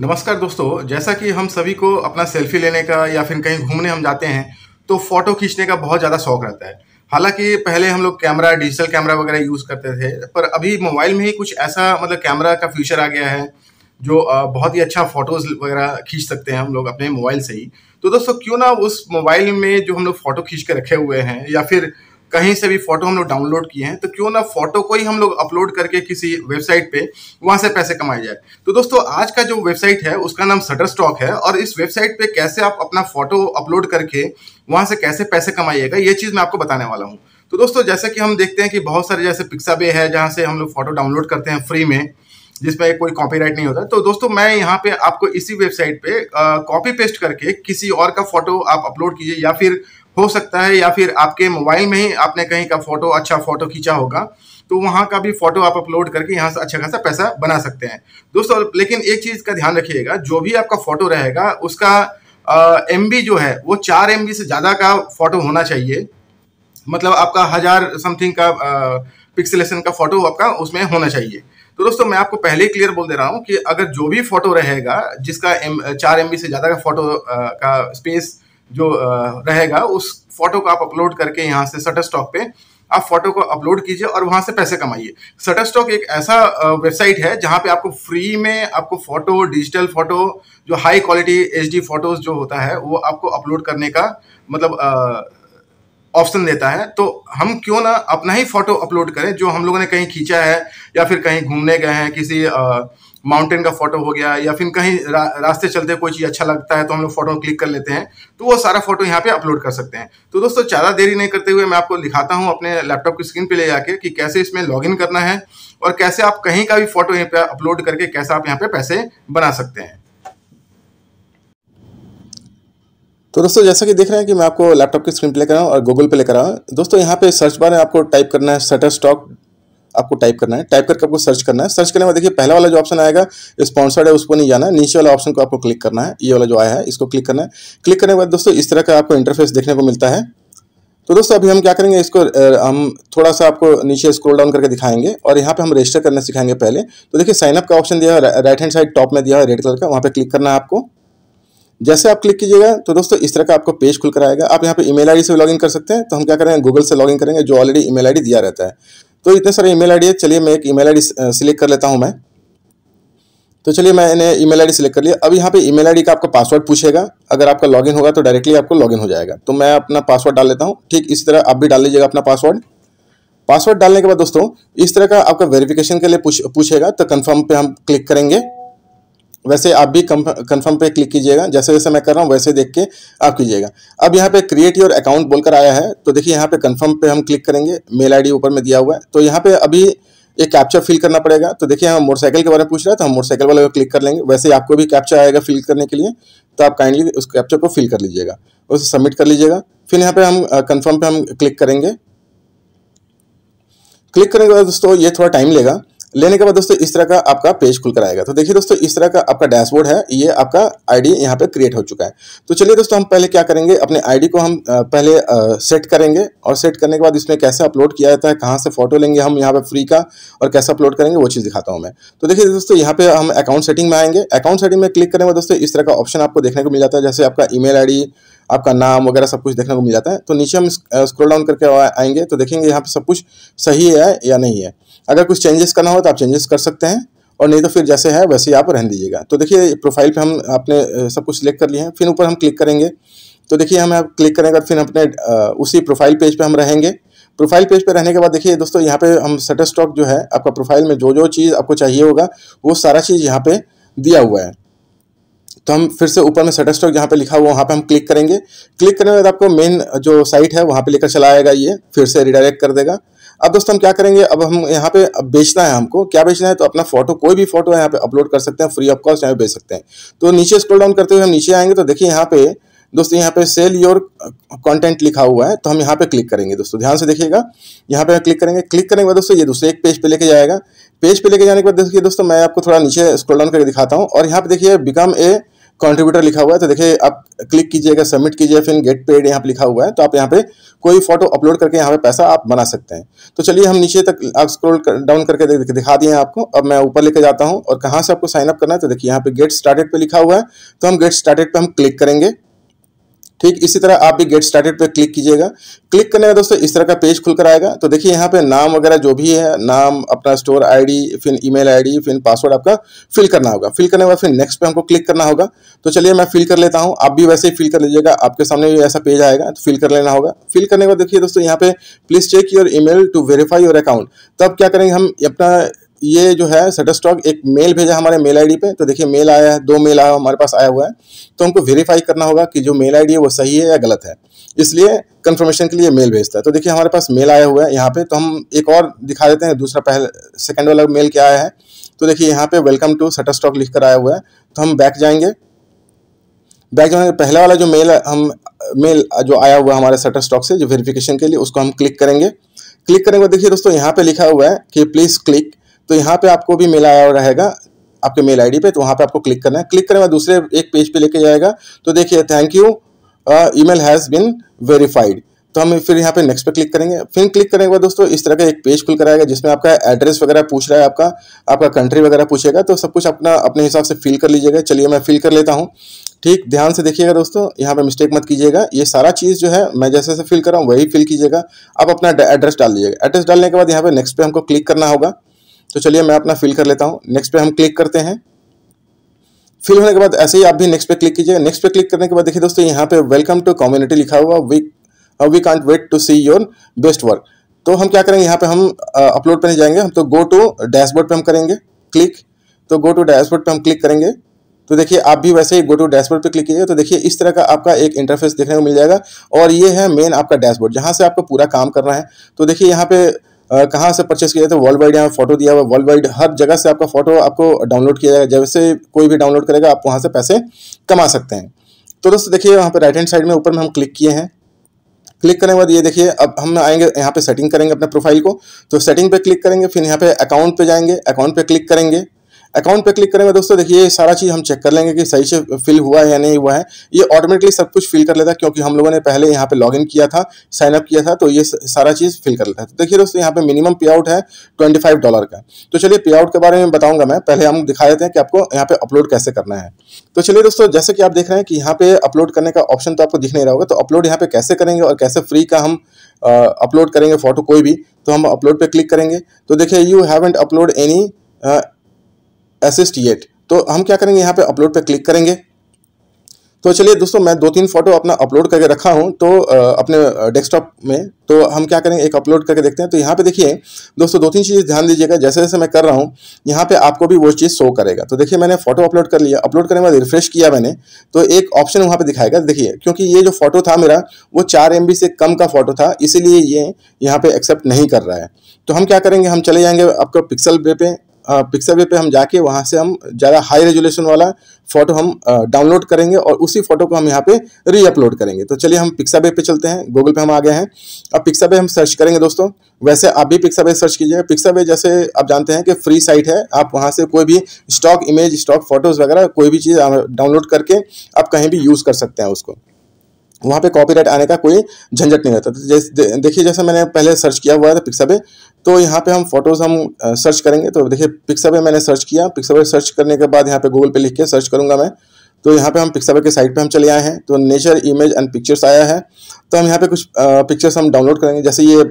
नमस्कार दोस्तों जैसा कि हम सभी को अपना सेल्फी लेने का या फिर कहीं घूमने हम जाते हैं तो फ़ोटो खींचने का बहुत ज़्यादा शौक रहता है हालांकि पहले हम लोग कैमरा डिजिटल कैमरा वगैरह यूज़ करते थे पर अभी मोबाइल में ही कुछ ऐसा मतलब कैमरा का फ्यूचर आ गया है जो बहुत ही अच्छा फ़ोटोज़ वगैरह खींच सकते हैं हम लोग अपने मोबाइल से ही तो दोस्तों क्यों ना उस मोबाइल में जो हम लोग फ़ोटो खींच के रखे हुए हैं या फिर कहीं से भी फोटो हम लोग डाउनलोड किए हैं तो क्यों ना फोटो को ही हम लोग अपलोड करके किसी वेबसाइट पे वहां से पैसे कमाए जाए तो दोस्तों आज का जो वेबसाइट है उसका नाम सटर स्टॉक है और इस वेबसाइट पे कैसे आप अपना फोटो अपलोड करके वहां से कैसे पैसे कमाइएगा ये चीज मैं आपको बताने वाला हूँ तो दोस्तों जैसे कि हम देखते हैं कि बहुत सारे जैसे भी है जहाँ से हम लोग फोटो डाउनलोड करते हैं फ्री में जिसमें कोई कॉपीराइट नहीं होता तो दोस्तों मैं यहाँ पे आपको इसी वेबसाइट पे कॉपी पेस्ट करके किसी और का फोटो आप अपलोड कीजिए या फिर हो सकता है या फिर आपके मोबाइल में ही आपने कहीं का फ़ोटो अच्छा फ़ोटो खींचा होगा तो वहाँ का भी फ़ोटो आप अपलोड करके यहाँ से अच्छा खासा पैसा बना सकते हैं दोस्तों लेकिन एक चीज़ का ध्यान रखिएगा जो भी आपका फ़ोटो रहेगा उसका एम जो है वो चार एम से ज़्यादा का फ़ोटो होना चाहिए मतलब आपका हज़ार समथिंग का पिक्सलेशन का फ़ोटो आपका उसमें होना चाहिए तो दोस्तों मैं आपको पहले ही क्लियर बोल दे रहा हूँ कि अगर जो भी फ़ोटो रहेगा जिसका एम चार एम से ज़्यादा का फ़ोटो का स्पेस जो रहेगा उस फोटो को आप अपलोड करके यहाँ से सटर स्टॉक पे आप फोटो को अपलोड कीजिए और वहाँ से पैसे कमाइए सटर स्टॉक एक ऐसा वेबसाइट है जहाँ पे आपको फ्री में आपको फोटो डिजिटल फोटो जो high quality H D photos जो होता है वो आपको अपलोड करने का मतलब ऑप्शन देता है तो हम क्यों ना अपना ही फोटो अपलोड करें जो हम लोगों ने कहीं खींचा है या फिर कहीं घूमने गए हैं किसी आ, माउंटेन का फोटो हो गया या फिर कहीं रा, रास्ते चलते कोई चीज़ अच्छा लगता है तो हम लोग फोटो क्लिक कर लेते हैं तो वो सारा फोटो यहाँ पे अपलोड कर सकते हैं तो दोस्तों ज़्यादा देरी नहीं करते हुए मैं आपको दिखाता हूँ अपने लैपटॉप की स्क्रीन पे ले जाके कि कैसे इसमें लॉग करना है और कैसे आप कहीं का भी फोटो यहाँ पे अपलोड करके कैसे आप यहाँ पे पैसे बना सकते हैं तो दोस्तों जैसा कि देख रहे हैं कि मैं आपको लैपटॉप की स्क्रीन पे कर रहा हूँ और गूगल पे लेकर रहा हूँ दोस्तों यहाँ पे सर्च बार में आपको टाइप करना है सटर स्टॉक आपको टाइप करना है टाइप करके आपको सर्च करना है सर्च करने में देखिए पहला वाला जो ऑप्शन आएगा स्पॉन्सर्ड है उसको नहीं जाना है नीचे वाला ऑप्शन को आपको क्लिक करना है ये वाला जो आया है इसको क्लिक करना है क्लिक करने के बाद दोस्तों इस तरह का आपको इंटरफेस देखने को मिलता है तो दोस्तों अभी हम क्या करेंगे इसको हम थोड़ा सा आपको नीचे स्क्रॉल डाउन करके दिखाएंगे और यहाँ पे हम रजिस्टर करना सिखाएंगे पहले तो देखिए साइनअप का ऑप्शन दिया है राइट हैंड साइड टॉप में दिया है रेड कलर का वहाँ पे क्लिक करना है आपको जैसे आप क्लिक कीजिएगा तो दोस्तों इस तरह का आपको पेज खुल कर आएगा आप यहाँ पे ईमेल आईडी से लॉगिन कर सकते हैं तो हम क्या करेंगे गूगल से लॉगिन करेंगे जो ऑलरेडी ईमेल आईडी दिया रहता है तो इतने सारे ईमेल आईडी है चलिए मैं एक ईमेल आईडी सिलेक्ट कर लेता हूं मैं तो चलिए मैंने ईमेल आईडी सिलेक्ट कर लिया अब यहाँ पे ईमेल आईडी का आपका पासवर्ड पूछेगा अगर आपका लॉगिन होगा तो डायरेक्टली आपको लॉगिन हो जाएगा तो मैं अपना पासवर्ड डाल लेता हूँ ठीक इसी तरह आप भी डाल लीजिएगा अपना पासवर्ड पासवर्ड डालने के बाद दोस्तों इस तरह का आपका वेरिफिकेशन के लिए पूछ पूछेगा तो कन्फर्म पे हम क्लिक करेंगे वैसे आप भी कन्फर्म पे क्लिक कीजिएगा जैसे जैसे मैं कर रहा हूँ वैसे देख के आप कीजिएगा अब यहाँ पे क्रिएट योर अकाउंट बोलकर आया है तो देखिए यहाँ पे कन्फर्म पे हम क्लिक करेंगे मेल आईडी ऊपर में दिया हुआ है तो यहाँ पे अभी एक कैप्चा फिल करना पड़ेगा तो देखिए हम मोटरसाइकिल के बारे में पूछ रहे हैं तो हम मोटरसाइकिल वाले को क्लिक कर लेंगे वैसे आपको भी कैप्चा आएगा फिल करने के लिए तो आप काइंडली उस कैप्चा को फिल कर लीजिएगा उसे सबमिट कर लीजिएगा फिर यहाँ पे हम कन्फर्म पे हम क्लिक करेंगे क्लिक करने के बाद दोस्तों ये थोड़ा टाइम लेगा लेने के बाद दोस्तों इस तरह का आपका पेज खुलकर आएगा तो देखिए दोस्तों इस तरह का आपका डैशबोर्ड है ये आपका आईडी यहाँ पे क्रिएट हो चुका है तो चलिए दोस्तों हम पहले क्या करेंगे अपने आईडी को हम पहले सेट करेंगे और सेट करने के बाद इसमें कैसे अपलोड किया जाता है कहाँ से फोटो लेंगे हम यहाँ पे फ्री का और कैसे अपलोड करेंगे वो चीज़ दिखाता हूँ मैं तो देखिए दोस्तों यहाँ पे हम अकाउंट सेटिंग में आएंगे अकाउंट सेटिंग में क्लिक करेंगे दोस्तों इस तरह का ऑप्शन आपको देखने को मिल जाता है जैसे आपका ईमेल मेल आपका नाम वगैरह सब कुछ देखने को मिल जाता है तो नीचे हम स्क्रोल डाउन करके आएंगे तो देखेंगे यहाँ पर सब कुछ सही है या नहीं है अगर कुछ चेंजेस करना हो तो आप चेंजेस कर सकते हैं और नहीं तो फिर जैसे है वैसे ही आप रहने दीजिएगा तो देखिए प्रोफाइल पे हम आपने सब कुछ सिलेक्ट कर लिए हैं फिर ऊपर हम क्लिक करेंगे तो देखिए हम आप क्लिक करेंगे फिर अपने उसी प्रोफाइल पेज पे हम रहेंगे प्रोफाइल पेज पे रहने के बाद देखिए दोस्तों यहाँ पे हम सटर स्टॉक जो है आपका प्रोफाइल में जो जो चीज़ आपको चाहिए होगा वो सारा चीज़ यहाँ पे दिया हुआ है तो हम फिर से ऊपर में सटर स्टॉक जहाँ पे लिखा हुआ वहाँ पर हम क्लिक करेंगे क्लिक करने के बाद आपको मेन जो साइट है वहाँ पर लेकर चला आएगा ये फिर से रिडायरेक्ट कर देगा अब दोस्तों हम क्या करेंगे अब हम यहाँ पे बेचना है हमको क्या बेचना है तो अपना फोटो कोई भी फोटो यहाँ पे अपलोड कर सकते हैं फ्री ऑफ कॉस्ट यहाँ पे बेच सकते हैं तो नीचे स्क्रॉल डाउन करते हुए हम नीचे आएंगे तो देखिए यहाँ पे दोस्तों यहाँ पे सेल योर कंटेंट लिखा हुआ है तो हम यहाँ पे क्लिक करेंगे दोस्तों ध्यान से देखिएगा यहाँ पे क्लिक करेंगे क्लिक करने के बाद दोस्तों ये दूसरे एक पेज पे लेके जाएगा पेज पे लेके जाने के बाद देखिए दोस्तों मैं आपको थोड़ा नीचे स्क्रॉल डाउन करके दिखाता हूँ और यहाँ पे देखिए बिकम ए कंट्रीब्यूटर लिखा हुआ है तो देखिए आप क्लिक कीजिएगा सबमिट कीजिए फिर गेट पेड यहाँ पे लिखा हुआ है तो आप यहाँ पे कोई फोटो अपलोड करके यहाँ पे पैसा आप बना सकते हैं तो चलिए हम नीचे तक आप स्क्रोल कर, डाउन करके दिखा दिए आपको अब मैं ऊपर लेके जाता हूँ और कहाँ से आपको साइनअप करना है तो देखिए यहाँ पे गेट स्टार्टेड पर लिखा हुआ है तो हम गेट स्टार्टेड पर हम क्लिक करेंगे ठीक इसी तरह आप भी गेट स्टार्टेड पे क्लिक कीजिएगा क्लिक करने का दोस्तों इस तरह का पेज खुलकर आएगा तो देखिए यहाँ पे नाम वगैरह जो भी है नाम अपना स्टोर आईडी फिर ईमेल आईडी फिर पासवर्ड आपका फिल करना होगा फिल करने के बाद फिर नेक्स्ट पे हमको क्लिक करना होगा तो चलिए मैं फिल कर लेता हूँ आप भी वैसे ही फिल कर लीजिएगा आपके सामने भी ऐसा पेज आएगा तो फिल कर लेना होगा फिल करने के बाद देखिए दोस्तों यहाँ पे please check your email to verify your account तब क्या करेंगे हम अपना ये जो है सटर स्टॉक एक मेल भेजा हमारे मेल आईडी पे तो देखिए मेल आया है दो मेल आया हमारे पास आया हुआ है तो हमको वेरीफाई करना होगा कि जो मेल आईडी है वो सही है या गलत है इसलिए कंफर्मेशन के लिए मेल भेजता है तो देखिए हमारे पास मेल आया हुआ है यहाँ पे तो हम एक और दिखा देते हैं दूसरा पहले सेकेंड वाला मेल क्या आया है तो देखिए यहाँ पे वेलकम टू सटर स्टॉक लिख कर आया हुआ है तो हम बैक जाएंगे बैक जाने पहला वाला जो मेल हम मेल जो आया हुआ हमारे सटर स्टॉक से जो वेरिफिकेशन के लिए उसको हम क्लिक करेंगे क्लिक करेंगे देखिए दोस्तों यहाँ पे लिखा हुआ है कि प्लीज़ क्लिक तो यहाँ पे आपको भी मेल आया रहेगा आपके मेल आईडी पे तो वहाँ पे आपको क्लिक करना है क्लिक करने के बाद दूसरे एक पेज पे लेके जाएगा तो देखिए thank you email has been verified तो हम फिर यहाँ पे नेक्स्ट पे क्लिक करेंगे फिर क्लिक करने के बाद दोस्तों इस तरह का एक पेज खुल कर आएगा जिसमें आपका एड्रेस वगैरह पूछ रहा है आपका आपका कंट्री वगैरह पूछेगा तो सब कुछ अपना अपने हिसाब से फिल कर लीजिएगा चलिए मैं फिल कर लेता हूँ ठीक ध्यान से देखिएगा दोस्तों यहाँ पे मिस्टेक मत कीजिएगा ये सारा चीज़ जो है मैं जैसे जैसे फिल कर रहा हूँ वही फिल कीजिएगा आप अपना एड्रेस डाल दीजिएगा एड्रेस डालने के बाद यहाँ पे नेक्स्ट पे हमको क्लिक करना होगा तो चलिए मैं अपना फिल कर लेता हूँ नेक्स्ट पे हम क्लिक करते हैं फिल होने के बाद ऐसे ही आप भी नेक्स्ट पे क्लिक कीजिए नेक्स्ट पे क्लिक करने के बाद देखिए दोस्तों यहाँ पे वेलकम टू कम्युनिटी लिखा हुआ we we can't wait to see your best work तो हम क्या करेंगे यहाँ पे हम अपलोड uh, पर नहीं जाएंगे हम तो गो टू डैशबोर्ड पे हम करेंगे क्लिक तो गो टू डैशबोर्ड पे हम क्लिक करेंगे तो देखिए आप भी वैसे ही गो टू डैशबोर्ड पे क्लिक कीजिए तो देखिए इस तरह का आपका एक इंटरफेस देखने को मिल जाएगा और ये है मेन आपका डैशबोर्ड जहाँ से आपको पूरा काम करना है तो देखिए यहाँ पे कहाँ से परचेस किया जाता है वर्ल्ड वाइड यहाँ फोटो दिया हुआ वर्ल्ड वाइड हर जगह से आपका फोटो आपको डाउनलोड किया जाएगा जैसे कोई भी डाउनलोड करेगा आप वहाँ से पैसे कमा सकते हैं तो दोस्तों देखिए वहाँ पर राइट हैंड साइड में ऊपर में हम क्लिक किए हैं क्लिक करने के बाद ये देखिए अब हम आएंगे यहाँ पे सेटिंग करेंगे अपने प्रोफाइल को तो सेटिंग पे क्लिक करेंगे फिर यहाँ पे अकाउंट पे जाएंगे अकाउंट पे क्लिक करेंगे अकाउंट पे क्लिक करेंगे दोस्तों देखिए ये सारा चीज़ हम चेक कर लेंगे कि सही से फिल हुआ है या नहीं हुआ है ये ऑटोमेटिकली सब कुछ फिल कर लेता है क्योंकि हम लोगों ने पहले यहाँ पे लॉगिन किया था साइनअप किया था तो ये सारा चीज़ फिल कर लेता है तो देखिए दोस्तों यहाँ पे मिनिमम पे आउट है ट्वेंटी फाइव डॉलर का तो चलिए पे आउट के बारे में बताऊंगा मैं पहले हम दिखा देते हैं कि आपको यहाँ पे अपलोड कैसे करना है तो चलिए दोस्तों जैसे कि आप देख रहे हैं कि यहाँ पे अपलोड करने का ऑप्शन तो आपको दिख नहीं रहा होगा तो अपलोड यहाँ पे कैसे करेंगे और कैसे फ्री का हम अपलोड करेंगे फोटो कोई भी तो हम अपलोड पे क्लिक करेंगे तो देखिए you haven't upload any asset yet तो हम क्या करेंगे यहाँ पे अपलोड पे क्लिक करेंगे तो चलिए दोस्तों मैं दो तीन फोटो अपना अपलोड करके रखा हूँ तो अपने डेस्कटॉप में तो हम क्या करेंगे एक अपलोड करके देखते हैं तो यहाँ पे देखिए दोस्तों दो तीन चीज़ ध्यान दीजिएगा जैसे जैसे मैं कर रहा हूँ यहाँ पे आपको भी वो चीज़ शो करेगा तो देखिए मैंने फोटो अपलोड कर लिया अपलोड करने के बाद रिफ्रेश किया मैंने तो एक ऑप्शन वहाँ पर दिखाएगा देखिए क्योंकि ये जो फोटो था मेरा वो चार एम से कम का फोटो था इसीलिए ये यहाँ पर एक्सेप्ट नहीं कर रहा है तो हम क्या करेंगे हम चले जाएँगे आपका पिक्सल पे पिक्सल वे पे हम जाके वहाँ से हम ज़्यादा हाई रेजोल्यूशन वाला फ़ोटो हम डाउनलोड करेंगे और उसी फोटो को हम यहाँ पे री अपलोड करेंगे तो चलिए हम पिक्सा वे पे चलते हैं गूगल पे हम आ गए हैं अब पिक्सा पे हम सर्च करेंगे दोस्तों वैसे आप भी पिक्सा वे सर्च कीजिए पिक्सा वे जैसे आप जानते हैं कि फ्री साइट है आप वहाँ से कोई भी स्टॉक इमेज स्टॉक फोटोज़ वगैरह कोई भी चीज़ डाउनलोड करके आप कहीं भी यूज़ कर सकते हैं उसको वहाँ पे कॉपीराइट आने का कोई झंझट नहीं रहता तो जैसे देखिए जैसे मैंने पहले सर्च किया हुआ था पिक्सा पे तो यहाँ पे हम फोटोज़ हम सर्च करेंगे तो देखिए पिक्सा पे मैंने सर्च किया पिक्सा पे सर्च करने के बाद यहाँ पे गूगल पे लिख के सर्च करूँगा मैं तो यहाँ पे हम पिक्साबे के साइट पे हम चले आए हैं तो नेचर इमेज एंड पिक्चर्स आया है तो हम यहाँ पे कुछ पिक्चर्स हम डाउनलोड करेंगे जैसे ये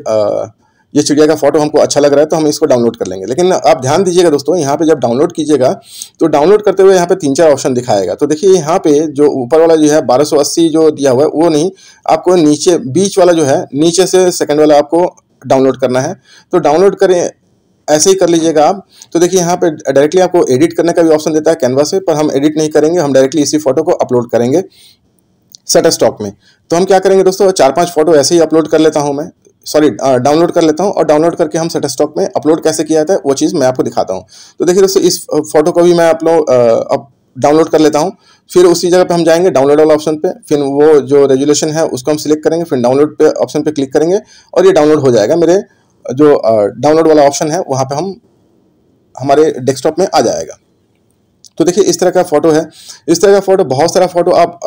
ये चिड़िया का फोटो हमको अच्छा लग रहा है तो हम इसको डाउनलोड कर लेंगे लेकिन आप ध्यान दीजिएगा दोस्तों यहाँ पे जब डाउनलोड कीजिएगा तो डाउनलोड करते हुए यहाँ पे तीन चार ऑप्शन दिखाएगा तो देखिए यहाँ पे जो ऊपर वाला जो है 1280 जो दिया हुआ है वो नहीं आपको नीचे बीच वाला जो है नीचे से सेकेंड वाला आपको डाउनलोड करना है तो डाउनलोड करें ऐसे ही कर लीजिएगा आप तो देखिए यहाँ पे डायरेक्टली आपको एडिट करने का भी ऑप्शन देता है कैनवा से पर हम एडिट नहीं करेंगे हम डायरेक्टली इसी फोटो को अपलोड करेंगे सेटर स्टॉक में तो हम क्या करेंगे दोस्तों चार पांच फोटो ऐसे ही अपलोड कर लेता हूँ मैं सॉरी डाउनलोड कर लेता हूँ और डाउनलोड करके हम स्टॉक में अपलोड कैसे किया जाता है वो चीज़ मैं आपको दिखाता हूँ तो देखिए दोस्तों इस फोटो को भी मैं आप लोग डाउनलोड कर लेता हूँ फिर उसी जगह पे हम जाएंगे डाउनलोड वाला ऑप्शन पे फिर वो जो रेजुलेशन है उसको हम सिलेक्ट करेंगे फिर डाउनलोड पे ऑप्शन पे क्लिक करेंगे और ये डाउनलोड हो जाएगा मेरे जो डाउनलोड वाला ऑप्शन है वहाँ पे हम हमारे डेस्कटॉप में आ जाएगा तो देखिए इस तरह का फोटो है इस तरह का फोटो बहुत सारा फोटो आप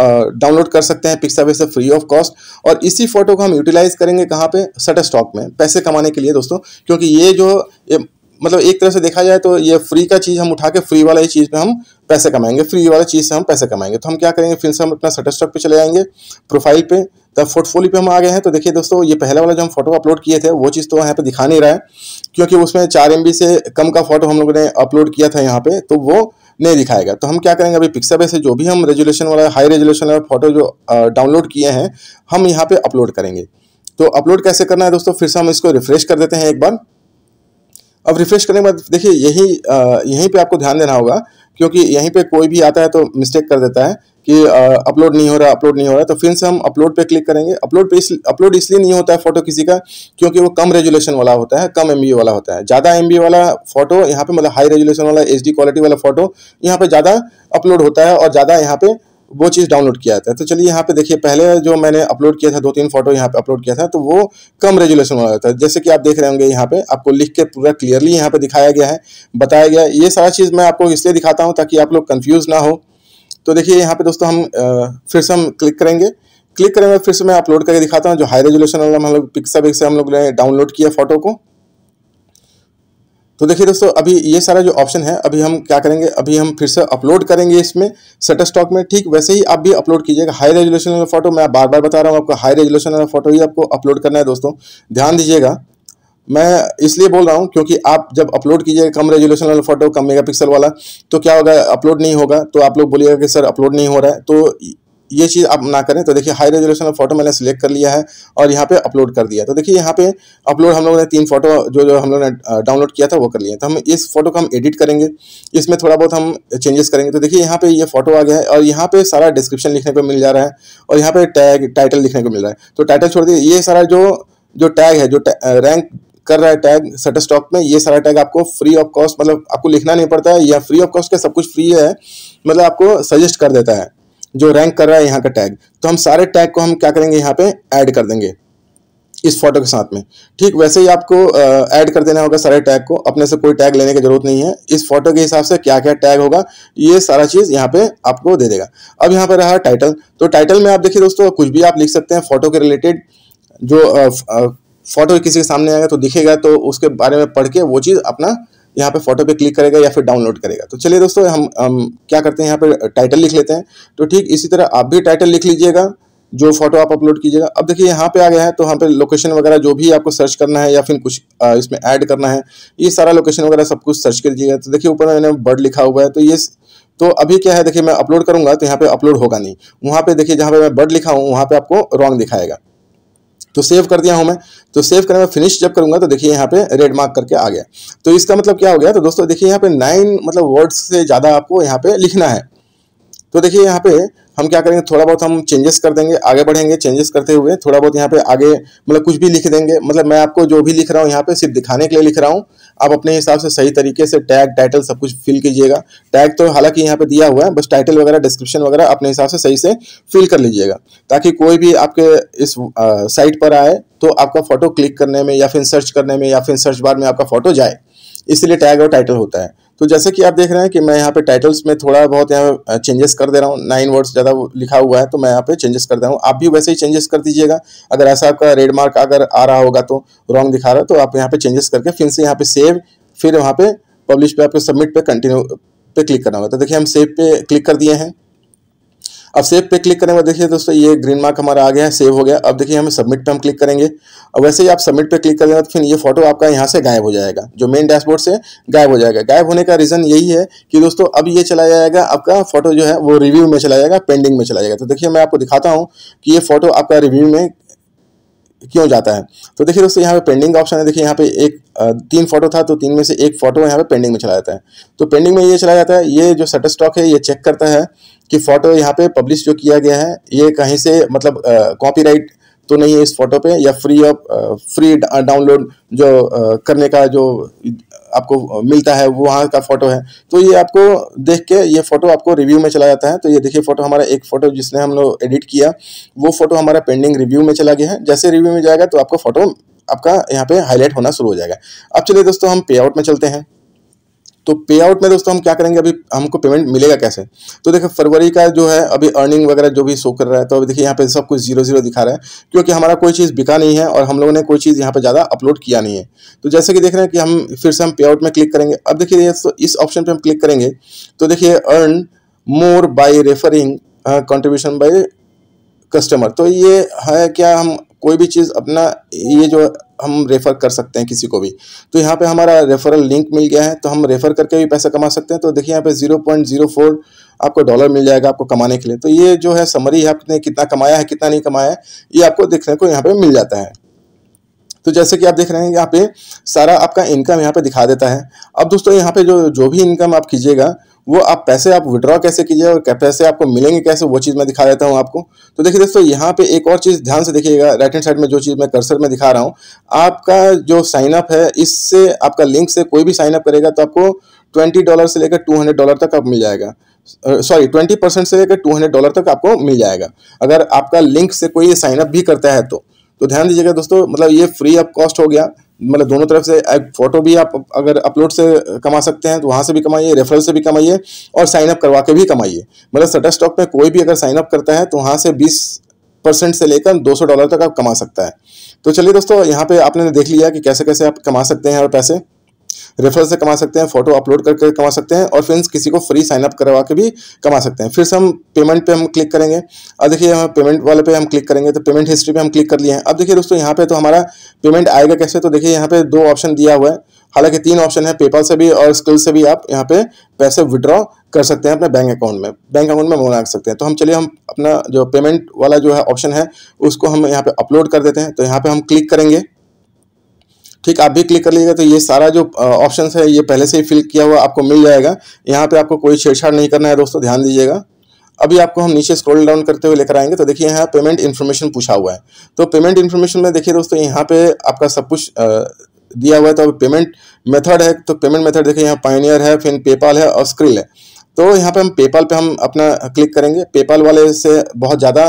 डाउनलोड कर सकते हैं पिक्सा से फ्री ऑफ कॉस्ट और इसी फोटो को हम यूटिलाइज करेंगे कहाँ पे शटर स्टॉक में पैसे कमाने के लिए दोस्तों क्योंकि ये जो ये मतलब एक तरह से देखा जाए तो ये फ्री का चीज़ हम उठा के फ्री वाला ही चीज़ में हम पैसे कमाएंगे फ्री वाला चीज़ से हम पैसे कमाएंगे तो हम क्या करेंगे फिर से हम अपना शटर स्टॉक पर चले जाएंगे प्रोफाइल पे तब पोर्टफोलियो पे हम आ गए हैं तो देखिए दोस्तों ये पहले वाला जो हम फोटो अपलोड किए थे वो चीज़ तो यहाँ पे दिखा नहीं रहा है क्योंकि उसमें चार एम से कम का फोटो हम लोगों ने अपलोड किया था यहाँ पे तो वो મે દેખાહેગા તો હમ ક્યા કરેંગે અભી પિક્સબે સે જો ભી હમ રેઝોલ્યુશન વલા હાઈ રેઝોલ્યુશન વલા ફોટો જો ડાઉનલોડ કિયે હે હમ યહાં પે અપલોડ કરેંગે તો અપલોડ કૈસે કરના હે દોસ્તો ફિરસા હમ ઇસકો રિફ્રેશ કર દેતે હે એક બાર અબ રિફ્રેશ કરે મે દેખીએ યહી યહી પે આપકો ધ્યાન દેના હુગા क्योंकि यहीं पे कोई भी आता है तो मिस्टेक कर देता है कि अपलोड नहीं हो रहा अपलोड नहीं हो रहा तो फिर से हम अपलोड पे क्लिक करेंगे अपलोड पे इस अपलोड इसलिए नहीं होता है फोटो किसी का क्योंकि वो कम रेजुलेशन वाला होता है कम एम वाला होता है ज़्यादा एम वाला फोटो यहाँ पे मतलब हाई रेजुलेशन वाला एच क्वालिटी वाला फोटो यहाँ पे ज़्यादा अपलोड होता है और ज़्यादा यहाँ पे वो चीज़ डाउनलोड किया जाता है तो चलिए यहाँ पे देखिए पहले जो मैंने अपलोड किया था दो तीन फोटो यहाँ पे अपलोड किया था तो वो कम रेजुलेशन वाला था जैसे कि आप देख रहे होंगे यहाँ पे आपको लिख के पूरा क्लियरली यहाँ पे दिखाया गया है बताया गया ये सारा चीज़ मैं आपको इसलिए दिखाता हूँ ताकि आप लोग कन्फ्यूज़ ना हो तो देखिए यहाँ पे दोस्तों हम फिर से हम क्लिक करेंगे क्लिक करेंगे फिर से मैं अपलोड करके दिखाता हूँ जो हाई रेजुलेशन वाला हम लोग पिक्सा पिक्सा हम लोग ने डाउनलोड किया फोटो को तो देखिए दोस्तों अभी ये सारा जो ऑप्शन है अभी हम क्या करेंगे अभी हम फिर से अपलोड करेंगे इसमें सटर स्टॉक में ठीक वैसे ही आप भी अपलोड कीजिएगा हाई रेजोल्यूशन वाला फोटो मैं बार बार बता रहा हूँ आपको हाई रेजोल्यूशन वाला फोटो ही आपको अपलोड करना है दोस्तों ध्यान दीजिएगा मैं इसलिए बोल रहा हूँ क्योंकि आप जब अपलोड कीजिएगा कम रेजोल्यूशन वाला फोटो कम मेगा वाला तो क्या होगा अपलोड नहीं होगा तो आप लोग बोलिएगा कि सर अपलोड नहीं हो रहा है तो ये चीज़ आप ना करें तो देखिए हाई रेजोल्यूशन फोटो मैंने सेलेक्ट कर लिया है और यहाँ पे अपलोड कर दिया तो देखिए यहाँ पे अपलोड हम लोगों ने तीन फोटो जो जो हम लोगों ने डाउनलोड किया था वो कर लिया तो हम इस फोटो को हम एडिट करेंगे इसमें थोड़ा बहुत हम चेंजेस करेंगे तो देखिए यहाँ पे ये फोटो आ गया है और यहाँ पे सारा डिस्क्रिप्शन लिखने को मिल जा रहा है और यहाँ पे टैग टाइटल लिखने को मिल रहा है तो टाइटल छोड़ दिए ये सारा जो जो टैग है जो रैंक कर रहा है टैग सटर स्टॉक में ये सारा टैग आपको फ्री ऑफ कॉस्ट मतलब आपको लिखना नहीं पड़ता है या फ्री ऑफ कॉस्ट का सब कुछ फ्री है मतलब आपको सजेस्ट कर देता है जो रैंक कर रहा है यहाँ का टैग तो हम सारे टैग को हम क्या करेंगे यहाँ पे ऐड कर देंगे इस फोटो के साथ में ठीक वैसे ही आपको ऐड कर देना होगा सारे टैग को अपने से कोई टैग लेने की जरूरत नहीं है इस फोटो के हिसाब से क्या क्या टैग होगा ये सारा चीज़ यहाँ पे आपको दे देगा अब यहाँ पर रहा टाइटल तो टाइटल में आप देखिए दोस्तों कुछ भी आप लिख सकते हैं फोटो के रिलेटेड जो फोटो किसी के सामने आएगा तो दिखेगा तो उसके बारे में पढ़ के वो चीज़ अपना यहाँ पे फोटो पे क्लिक करेगा या फिर डाउनलोड करेगा तो चलिए दोस्तों हम, हम क्या करते हैं यहाँ पे टाइटल लिख लेते हैं तो ठीक इसी तरह आप भी टाइटल लिख लीजिएगा जो फोटो आप अपलोड कीजिएगा अब देखिए यहाँ पे आ गया है तो यहाँ पे लोकेशन वगैरह जो भी आपको सर्च करना है या फिर कुछ इसमें ऐड करना है ये सारा लोकेशन वगैरह सब कुछ सर्च कर लीजिएगा तो देखिए ऊपर मैंने बर्ड लिखा हुआ है तो ये तो अभी क्या है देखिए मैं अपलोड करूँगा तो यहाँ पे अपलोड होगा नहीं वहाँ पे देखिए जहाँ पे मैं बर्ड लिखा हूँ वहाँ पे आपको रॉन्ग दिखाएगा तो सेव कर दिया हूं मैं तो सेव करने में फिनिश जब करूँगा तो देखिए यहाँ पे रेड मार्क करके आ गया तो इसका मतलब क्या हो गया तो दोस्तों देखिए यहाँ पे नाइन मतलब वर्ड्स से ज़्यादा आपको यहाँ पे लिखना है तो देखिए यहाँ पे हम क्या करेंगे थोड़ा बहुत हम चेंजेस कर देंगे आगे बढ़ेंगे चेंजेस करते हुए थोड़ा बहुत यहाँ पे आगे मतलब कुछ भी लिख देंगे मतलब मैं आपको जो भी लिख रहा हूँ यहाँ पे सिर्फ दिखाने के लिए लिख रहा हूँ आप अपने हिसाब से सही तरीके से टैग टाइटल सब कुछ फिल कीजिएगा टैग तो हालांकि यहाँ पे दिया हुआ है बस टाइटल वगैरह डिस्क्रिप्शन वगैरह अपने हिसाब से सही से फिल कर लीजिएगा ताकि कोई भी आपके इस साइट पर आए तो आपका फोटो क्लिक करने में या फिर सर्च करने में या फिर सर्च बार में आपका फोटो जाए इसलिए टैग और टाइटल होता है तो जैसे कि आप देख रहे हैं कि मैं यहाँ पे टाइटल्स में थोड़ा बहुत यहाँ चेंजेस कर दे रहा हूँ नाइन वर्ड्स ज़्यादा लिखा हुआ है तो मैं यहाँ पे चेंजेस कर दे रहा हूँ आप भी वैसे ही चेंजेस कर दीजिएगा अगर ऐसा आपका रेड मार्क अगर आ रहा होगा तो रॉन्ग दिखा रहा है तो आप यहाँ पे चेंजेस करके फिर से यहाँ पे सेव फिर वहाँ पे पब्लिश पे आपको सबमिट पे कंटिन्यू पे क्लिक करना होगा तो देखिए हम सेव पे क्लिक कर दिए हैं अब सेव पे क्लिक करेंगे देखिए दोस्तों ये ग्रीन मार्क हमारा आ गया है सेव हो गया अब देखिए हमें सबमिट पे हम क्लिक करेंगे अब वैसे ही आप सबमिट पे क्लिक करेंगे तो फिर ये फोटो आपका यहाँ से गायब हो जाएगा जो मेन डैशबोर्ड से गायब हो जाएगा गायब होने का रीज़न यही है कि दोस्तों अब ये चला जाएगा आपका फोटो जो है वो रिव्यू में चला जाएगा पेंडिंग में चला जाएगा तो देखिए मैं आपको दिखाता हूँ कि ये फोटो आपका रिव्यू में क्यों जाता है तो देखिए दोस्तों यहाँ पे पेंडिंग ऑप्शन है देखिए यहाँ पे एक तीन फोटो था तो तीन में से एक फोटो यहाँ पे पेंडिंग में चला जाता है तो पेंडिंग में ये चला जाता है ये जो सटर स्टॉक है ये चेक करता है कि फ़ोटो यहाँ पे पब्लिश जो किया गया है ये कहीं से मतलब कॉपीराइट तो नहीं है इस फोटो पे या फ्री ऑफ फ्री डाउनलोड जो आ, करने का जो आपको मिलता है वहाँ का फोटो है तो ये आपको देख के ये फोटो आपको रिव्यू में चला जाता है तो ये देखिए फोटो हमारा एक फोटो जिसने हम लोग एडिट किया वो फोटो हमारा पेंडिंग रिव्यू में चला गया है जैसे रिव्यू में जाएगा तो आपका फोटो आपका यहाँ पे हाईलाइट होना शुरू हो जाएगा अब चलिए दोस्तों हम पे आउट में चलते हैं तो पे आउट में दोस्तों हम क्या करेंगे अभी हमको पेमेंट मिलेगा कैसे तो देखिए फरवरी का जो है अभी अर्निंग वगैरह जो भी शो कर रहा है तो अभी देखिए यहाँ पे सब कुछ जीरो जीरो दिखा रहा है क्योंकि हमारा कोई चीज़ बिका नहीं है और हम लोगों ने कोई चीज़ यहाँ पर ज़्यादा अपलोड किया नहीं है तो जैसे कि देख रहे हैं कि हम फिर से हम पे आउट में क्लिक करेंगे अब देखिए तो इस ऑप्शन पर हम क्लिक करेंगे तो देखिए earn more by referring contribution by customer तो ये है क्या हम कोई भी चीज़ अपना ये जो हम रेफ़र कर सकते हैं किसी को भी तो यहाँ पे हमारा रेफरल लिंक मिल गया है तो हम रेफ़र करके भी पैसा कमा सकते हैं तो देखिए यहाँ पे ज़ीरो पॉइंट ज़ीरो फोर आपको डॉलर मिल जाएगा आपको कमाने के लिए तो ये जो है समरी आपने कितना कमाया है कितना नहीं कमाया है ये आपको देखने को यहाँ पर मिल जाता है तो जैसे कि आप देख रहे हैं यहाँ पे सारा आपका इनकम यहाँ पे दिखा देता है अब दोस्तों यहाँ पे जो जो भी इनकम आप कीजिएगा वो आप पैसे आप विड्रॉ कैसे कीजिए और पैसे आपको मिलेंगे कैसे वो चीज़ मैं दिखा देता हूँ आपको तो देखिए दोस्तों यहाँ पे एक और चीज़ ध्यान से देखिएगा राइट हैंड साइड में जो चीज़ मैं कर्सर में दिखा रहा हूँ आपका जो साइनअप है इससे आपका लिंक से कोई भी साइनअप करेगा तो आपको ट्वेंटी डॉलर से लेकर टू हंड्रेड डॉलर तक आप मिल जाएगा सॉरी ट्वेंटी परसेंट से लेकर टू हंड्रेड डॉलर तक आपको मिल जाएगा अगर आपका लिंक से कोई साइनअप भी करता है तो तो ध्यान दीजिएगा दोस्तों मतलब ये फ्री ऑफ कॉस्ट हो गया मतलब दोनों तरफ से एक फ़ोटो भी आप अगर अपलोड से कमा सकते हैं तो वहाँ से भी कमाइए रेफरल से भी कमाइए और साइन अप करवा के भी कमाइए मतलब सटर स्टॉक में कोई भी अगर साइन अप करता है तो वहाँ से बीस परसेंट से लेकर 200 डॉलर तक आप कमा सकता है तो चलिए दोस्तों यहाँ पे आपने देख लिया कि कैसे कैसे आप कमा सकते हैं और पैसे रेफरल से कमा सकते हैं फोटो अपलोड करके कमा सकते हैं और फ्रेंड्स किसी को फ्री साइन अप करवा के भी कमा सकते हैं फिर से हम पेमेंट पे हम क्लिक करेंगे अब देखिए हम पेमेंट वाले पे हम क्लिक करेंगे तो पेमेंट हिस्ट्री पे हम क्लिक कर लिए हैं अब देखिए दोस्तों यहाँ पे तो हमारा पेमेंट आएगा कैसे तो देखिए यहाँ पे दो ऑप्शन दिया हुआ है हालांकि तीन ऑप्शन है पेपर से भी और स्किल से भी आप यहाँ पे पैसे विड्रॉ कर सकते हैं अपने बैंक अकाउंट में बैंक अकाउंट में मंगा सकते हैं तो हम चलिए हम अपना जो पेमेंट वाला जो है ऑप्शन है उसको हम यहाँ पे अपलोड कर देते हैं तो यहाँ पे हम क्लिक करेंगे ठीक आप भी क्लिक कर लीजिएगा तो ये सारा जो ऑप्शन है ये पहले से ही फिल किया हुआ आपको मिल जाएगा यहाँ पर आपको कोई छेड़छाड़ नहीं करना है दोस्तों ध्यान दीजिएगा अभी आपको हम नीचे स्क्रॉल डाउन करते हुए लेकर आएंगे तो देखिए यहाँ पेमेंट इन्फॉर्मेशन पूछा हुआ है तो पेमेंट इन्फॉर्मेशन में देखिए दोस्तों यहाँ पे आपका सब कुछ दिया हुआ है तो अभी पेमेंट मेथड है तो पेमेंट मेथड देखिए यहाँ पाइनियर है फिर पेपाल है और स्क्रिल है तो यहाँ पे हम पेपाल पे हम अपना क्लिक करेंगे पेपाल वाले से बहुत ज़्यादा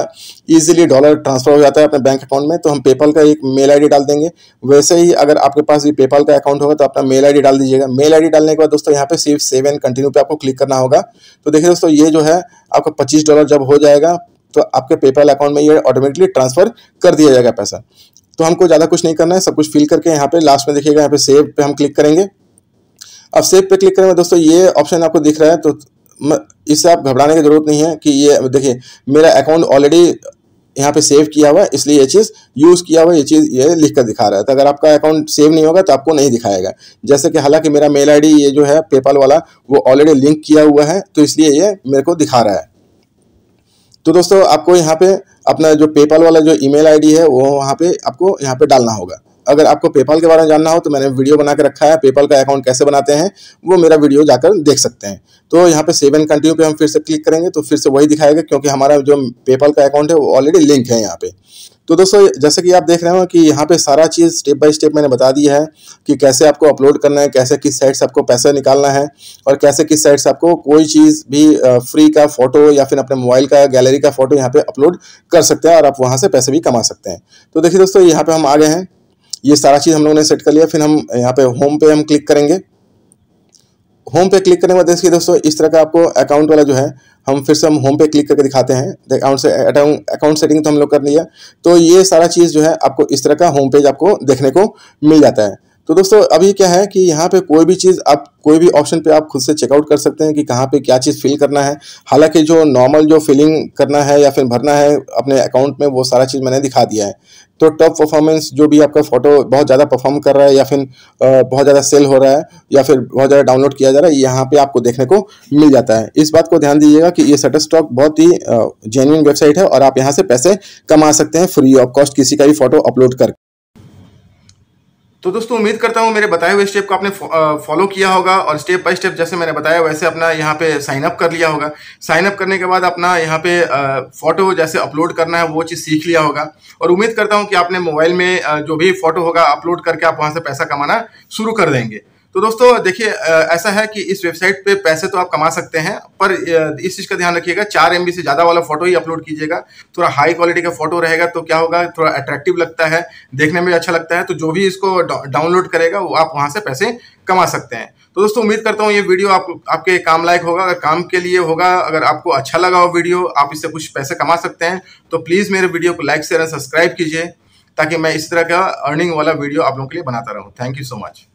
इजीली डॉलर ट्रांसफ़र हो जाता है अपने बैंक अकाउंट में तो हम पेपाल का एक मेल आईडी डाल देंगे वैसे ही अगर आपके पास ये पेपाल का अकाउंट होगा तो अपना मेल आईडी डाल दीजिएगा मेल आईडी डालने के बाद दोस्तों यहाँ पे सिर्फ सेव एंड कंटिन्यू पर आपको क्लिक करना होगा तो देखिए दोस्तों ये जो है आपका पच्चीस डॉलर जब हो जाएगा तो आपके पेपाल अकाउंट में ये ऑटोमेटिकली ट्रांसफ़र कर दिया जाएगा पैसा तो हमको ज़्यादा कुछ नहीं करना है सब कुछ फिल करके यहाँ पर लास्ट में देखिएगा यहाँ पे सेव पे हम क्लिक करेंगे अब सेव पे क्लिक करेंगे दोस्तों ये ऑप्शन आपको दिख रहा है तो इससे आप घबराने की ज़रूरत नहीं है कि ये देखिए मेरा अकाउंट ऑलरेडी यहाँ पे सेव किया हुआ है इसलिए ये चीज़ यूज़ किया हुआ ये चीज़ ये लिख कर दिखा रहा है तो अगर आपका अकाउंट सेव नहीं होगा तो आपको नहीं दिखाएगा जैसे कि हालांकि मेरा मेल आईडी ये जो है पेपाल वाला वो ऑलरेडी लिंक किया हुआ है तो इसलिए ये मेरे को दिखा रहा है तो दोस्तों आपको यहाँ पे अपना जो पेपाल वाला जो ई मेल है वो वहाँ पर आपको यहाँ पर डालना होगा अगर आपको पेपाल के बारे में जानना हो तो मैंने वीडियो बना के रखा है पेपाल का अकाउंट कैसे बनाते हैं वो मेरा वीडियो जाकर देख सकते हैं तो यहाँ पे सेव एंड कंटिन्यू पे हम फिर से क्लिक करेंगे तो फिर से वही दिखाएगा क्योंकि हमारा जो पेपाल का अकाउंट है वो ऑलरेडी लिंक है यहाँ पे तो दोस्तों जैसे कि आप देख रहे हो कि यहाँ पे सारा चीज़ स्टेप बाय स्टेप मैंने बता दिया है कि कैसे आपको अपलोड करना है कैसे किस साइट से आपको पैसा निकालना है और कैसे किस साइट से आपको कोई चीज़ भी फ्री का फ़ोटो या फिर अपने मोबाइल का गैलरी का फ़ोटो यहाँ पे अपलोड कर सकते हैं और आप वहाँ से पैसे भी कमा सकते हैं तो देखिए दोस्तों यहाँ पर हम आ गए हैं ये सारा चीज़ हम लोगों ने सेट कर लिया फिर हम यहाँ पे होम पे हम क्लिक करेंगे होम पे क्लिक करने के बाद देखिए दोस्तों इस तरह का आपको अकाउंट वाला जो है हम फिर से हम होम पे क्लिक करके दिखाते हैं अकाउंट से अकाउंट सेटिंग तो हम लोग कर लिया तो ये सारा चीज़ जो है आपको इस तरह का होम पेज आपको देखने को मिल जाता है तो दोस्तों अभी क्या है कि यहाँ पे कोई भी चीज़ आप कोई भी ऑप्शन पे आप खुद से चेकआउट कर सकते हैं कि कहाँ पे क्या चीज़ फिल करना है हालांकि जो नॉर्मल जो फिलिंग करना है या फिर भरना है अपने अकाउंट में वो सारा चीज़ मैंने दिखा दिया है तो टॉप परफॉर्मेंस जो भी आपका फ़ोटो बहुत ज़्यादा परफॉर्म कर रहा है या फिर बहुत ज़्यादा सेल हो रहा है या फिर बहुत ज़्यादा डाउनलोड किया जा रहा है यहाँ पर आपको देखने को मिल जाता है इस बात को ध्यान दीजिएगा कि ये सटर स्टॉक बहुत ही जेन्यून वेबसाइट है और आप यहाँ से पैसे कमा सकते हैं फ्री ऑफ कॉस्ट किसी का भी फोटो अपलोड कर तो दोस्तों उम्मीद करता हूँ मेरे बताए हुए स्टेप को आपने फॉलो किया होगा और स्टेप बाय स्टेप जैसे मैंने बताया वैसे अपना यहाँ पे साइन अप कर लिया होगा साइन अप करने के बाद अपना यहाँ पे फ़ोटो जैसे अपलोड करना है वो चीज़ सीख लिया होगा और उम्मीद करता हूँ कि आपने मोबाइल में जो भी फ़ोटो होगा अपलोड करके आप वहाँ से पैसा कमाना शुरू कर देंगे तो दोस्तों देखिए ऐसा है कि इस वेबसाइट पे पैसे तो आप कमा सकते हैं पर इस चीज़ का ध्यान रखिएगा चार एम से ज़्यादा वाला फोटो ही अपलोड कीजिएगा थोड़ा हाई क्वालिटी का फोटो रहेगा तो क्या होगा थोड़ा अट्रैक्टिव लगता है देखने में अच्छा लगता है तो जो भी इसको डाउनलोड करेगा वो आप वहाँ से पैसे कमा सकते हैं तो दोस्तों उम्मीद करता हूँ ये वीडियो आप आपके काम लायक होगा अगर काम के लिए होगा अगर आपको अच्छा लगा हो वीडियो आप इससे कुछ पैसे कमा सकते हैं तो प्लीज़ मेरे वीडियो को लाइक शेयर एंड सब्सक्राइब कीजिए ताकि मैं इस तरह का अर्निंग वाला वीडियो आप लोगों के लिए बनाता रहूँ थैंक यू सो मच